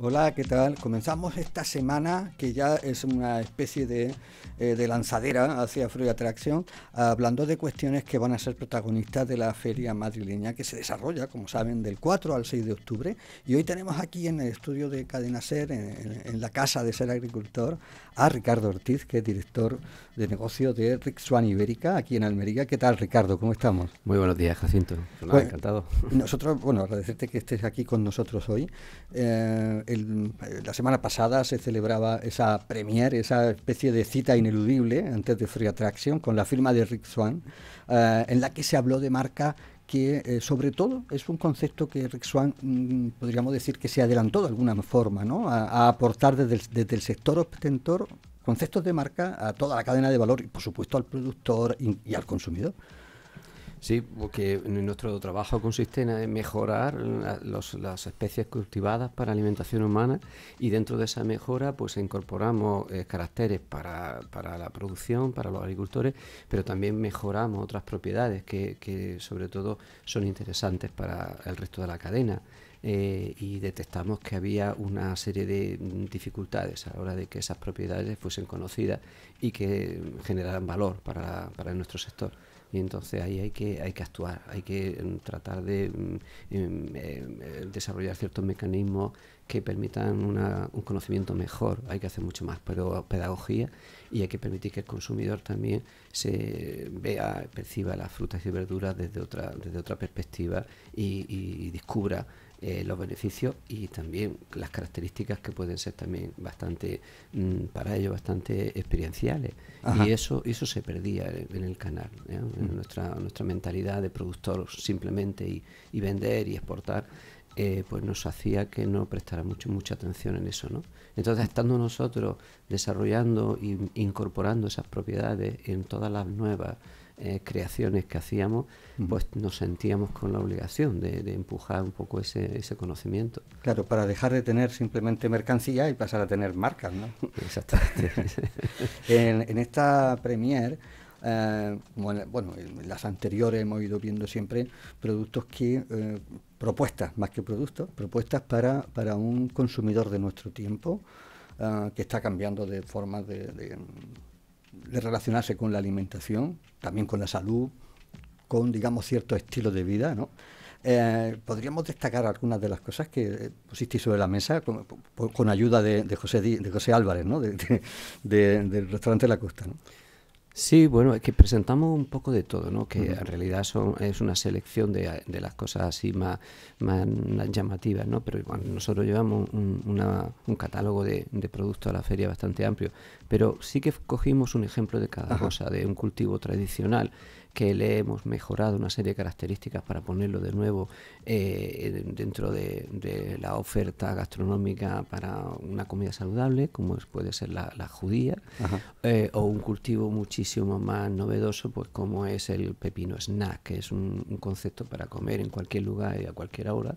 Hola, ¿qué tal? Comenzamos esta semana, que ya es una especie de, eh, lanzadera hacia Fruida Atracción, hablando de cuestiones que van a ser protagonistas de la feria madrileña que se desarrolla, como saben, del 4 al 6 de octubre. Y hoy tenemos aquí en el estudio de Cadena en, la casa de Ser Agricultor, a Ricardo Ortiz, que es director de negocio de Rixuan Ibérica, aquí en Almería. ¿Qué tal, Ricardo? ¿Cómo estamos? Muy buenos días, Jacinto. Pues pues, encantado. Nosotros, bueno, agradecerte que estés aquí con nosotros hoy. Eh, eh, la semana pasada se celebraba esa premiere, esa especie de cita ineludible antes de Free Attraction con la firma de Rick Swan, eh, en la que se habló de marca que eh, sobre todo es un concepto que Rick Swan mm, podríamos decir que se adelantó de alguna forma ¿no? a, aportar desde el, sector obtentor conceptos de marca a toda la cadena de valor y por supuesto al productor y al consumidor. Sí, porque nuestro trabajo consiste en eh, mejorar las especies cultivadas para alimentación humana y dentro de esa mejora pues incorporamos eh, caracteres para, la producción, para los agricultores, pero también mejoramos otras propiedades que, que sobre todo son interesantes para el resto de la cadena. Eh, y detectamos que había una serie de dificultades a la hora de que esas propiedades fuesen conocidas y que generaran valor para nuestro sector. Y entonces ahí hay que, hay que actuar, hay que mm, tratar de mm, em, em, desarrollar ciertos mecanismos que permitan un conocimiento mejor. Hay que hacer mucho más pero pedagogía y hay que permitir que el consumidor también se vea, perciba las frutas y verduras desde otra, desde otra perspectiva y, descubra eh, los beneficios y también las características que pueden ser también bastante mm, para ello bastante experienciales y eso eso se perdía en, el canal ¿eh? nuestra, nuestra mentalidad de productor simplemente y, vender y exportar, eh, pues nos hacía que no prestara mucho, mucha atención en eso. ¿no? Entonces, estando nosotros desarrollando e incorporando esas propiedades en todas las nuevas eh, creaciones que hacíamos, pues nos sentíamos con la obligación de, empujar un poco ese, conocimiento. Claro, para dejar de tener simplemente mercancía y pasar a tener marcas, ¿no? Exactamente. en, en, esta premier eh, bueno, en las anteriores hemos ido viendo siempre productos que, eh, propuestas más que productos, propuestas para, para un consumidor de nuestro tiempo eh, que está cambiando de forma de, de, relacionarse con la alimentación, también con la salud, con, digamos, cierto estilo de vida, ¿no? podríamos destacar algunas de las cosas que pusisteis sobre la mesa con, ayuda de, José, de José Álvarez, ¿no? de, del restaurante La Costa. Sí, bueno, es que presentamos un poco de todo, ¿no? Que en realidad son, es una selección de, las cosas así más, llamativas, ¿no? Pero bueno, nosotros llevamos un, un catálogo de, de, productos a la feria bastante amplio, pero sí que cogimos un ejemplo de cada cosa, de un cultivo tradicional que le hemos mejorado una serie de características para ponerlo de nuevo eh, dentro de, la oferta gastronómica para una comida saludable, como puede ser la, judía, eh, o un cultivo muchísimo más novedoso, pues como es el pepino snack, que es un, concepto para comer en cualquier lugar y a cualquier hora.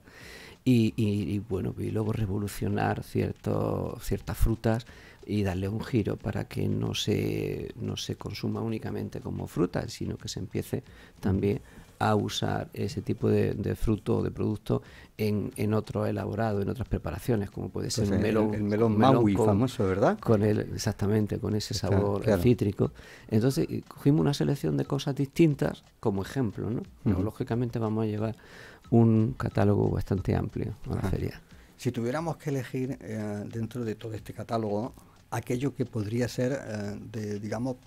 Y, bueno, y luego revolucionar ciertas frutas y darle un giro para que no se, no se consuma únicamente como fruta, sino que se empiece también a usar ese tipo de, fruto o de producto en, en, otro elaborado, en otras preparaciones, como puede ser melón, el, melón. Maui famoso, ¿verdad? Con el, exactamente, con ese sabor cítrico. Entonces, cogimos una selección de cosas distintas como ejemplo, ¿no? Lógicamente vamos a llevar un catálogo bastante amplio a la feria. Si tuviéramos que elegir eh, dentro de todo este catálogo aquello que podría ser, eh, de, digamos,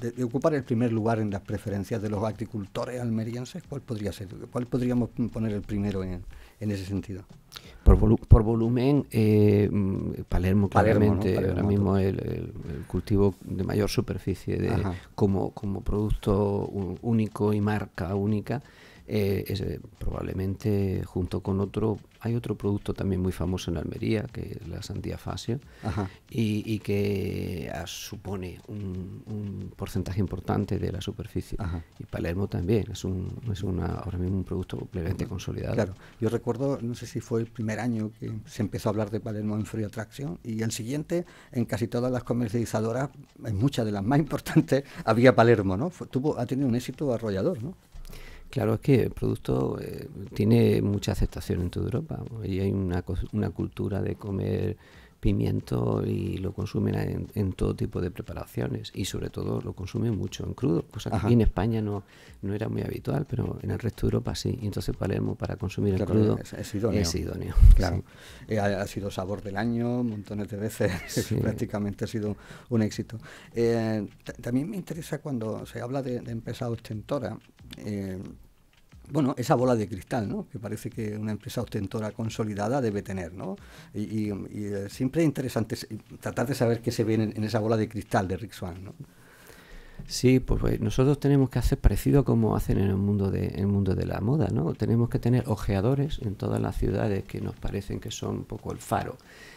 de, ocupar el primer lugar en las preferencias de los agricultores almerienses, ¿cuál podría ser? ¿Cuál podríamos poner el primero en, ese sentido? Por, volumen, eh, mm, Palermo, claramente, ahora mismo es el, cultivo de mayor superficie de, como, como producto único y marca única. Eh, es, eh, probablemente junto con otro, hay otro producto también muy famoso en Almería, que es la sandía fasio, y, que ah, supone un, porcentaje importante de la superficie. Y Palermo también, es, una, ahora mismo un producto completamente consolidado. Claro, yo recuerdo, no sé si fue el primer año que se empezó a hablar de Palermo en frío tracción, y el siguiente, en casi todas las comercializadoras, en muchas de las más importantes, había Palermo, ¿no? tuvo, ha tenido un éxito arrollador, ¿no? Claro, es que el producto eh, tiene mucha aceptación en toda Europa y hay una, una cultura de comer pimiento y lo consumen en, todo tipo de preparaciones y sobre todo lo consumen mucho en crudo, cosa que en España no, no era muy habitual, pero en el resto de Europa sí. entonces Palermo para consumir el crudo es, idóneo. Claro. Eh, ha, sido sabor del año montones de veces, prácticamente ha sido un éxito. Eh, también me interesa cuando se habla de, empresa ostentora. Eh, bueno, esa bola de cristal, ¿no? Que parece que una empresa ostentora consolidada debe tener, ¿no? Y, eh, siempre es interesante tratar de saber qué se ve en, esa bola de cristal de Rick Swan, ¿no? Sí, pues, pues, nosotros tenemos que hacer parecido como hacen en el mundo de el mundo de la moda, ¿no? Tenemos que tener ojeadores en todas las ciudades que nos parecen que son un poco el faro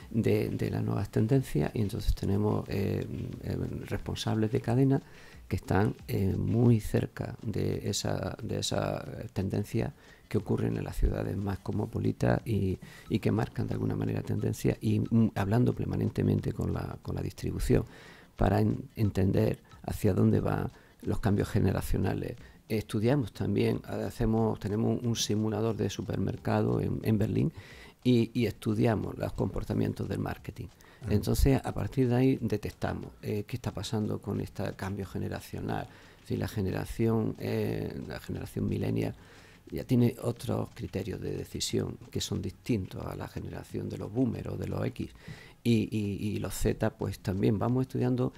de, las nuevas tendencias y entonces tenemos eh, eh, responsables de cadena que están eh, muy cerca de esa de esa tendencia que ocurren en las ciudades más cosmopolitas y, que marcan de alguna manera tendencia y mm, hablando permanentemente con la, con la distribución para entender hacia dónde van los cambios generacionales. Estudiamos también, hacemos, tenemos un simulador de supermercado en, Berlín y, estudiamos los comportamientos del marketing. Ah. Entonces, a partir de ahí detectamos eh, qué está pasando con este cambio generacional. Si la generación, eh, la generación milenial ya tiene otros criterios de decisión que son distintos a la generación de los boomers o de los X. Y, los Z, pues también vamos estudiando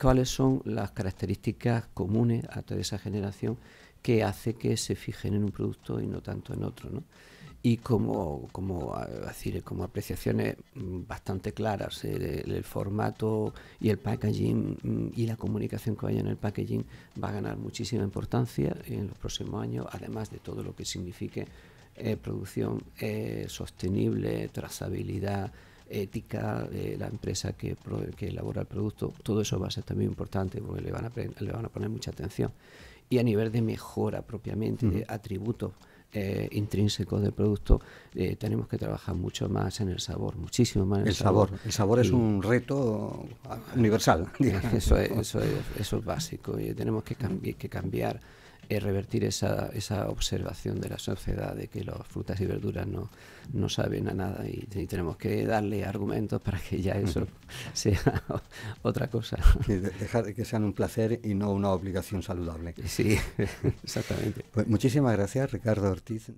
cuáles son las características comunes a toda esa generación que hace que se fijen en un producto y no tanto en otro. ¿no? y como, como, decir, eh, como apreciaciones mm, bastante claras. Eh, el, formato y el packaging mm, y la comunicación que vaya en el packaging va a ganar muchísima importancia en los próximos años, además de todo lo que signifique eh, producción sostenible, trazabilidad ética de la empresa que, que, elabora el producto, todo eso va a ser también importante porque le van a, le van a poner mucha atención. Y a nivel de mejora propiamente, de atributos eh, intrínseco del producto, eh, tenemos que trabajar mucho más en el sabor, muchísimo más en el, sabor. El sabor es un reto universal. Eso es, eso, es, básico y tenemos que, que cambiar es eh, revertir esa, esa observación de la sociedad de que las frutas y verduras no, no saben a nada y, tenemos que darle argumentos para que ya eso sea otra cosa. Y de, dejar que sean un placer y no una obligación saludable. Sí, exactamente. Pues muchísimas gracias, Ricardo Ortiz.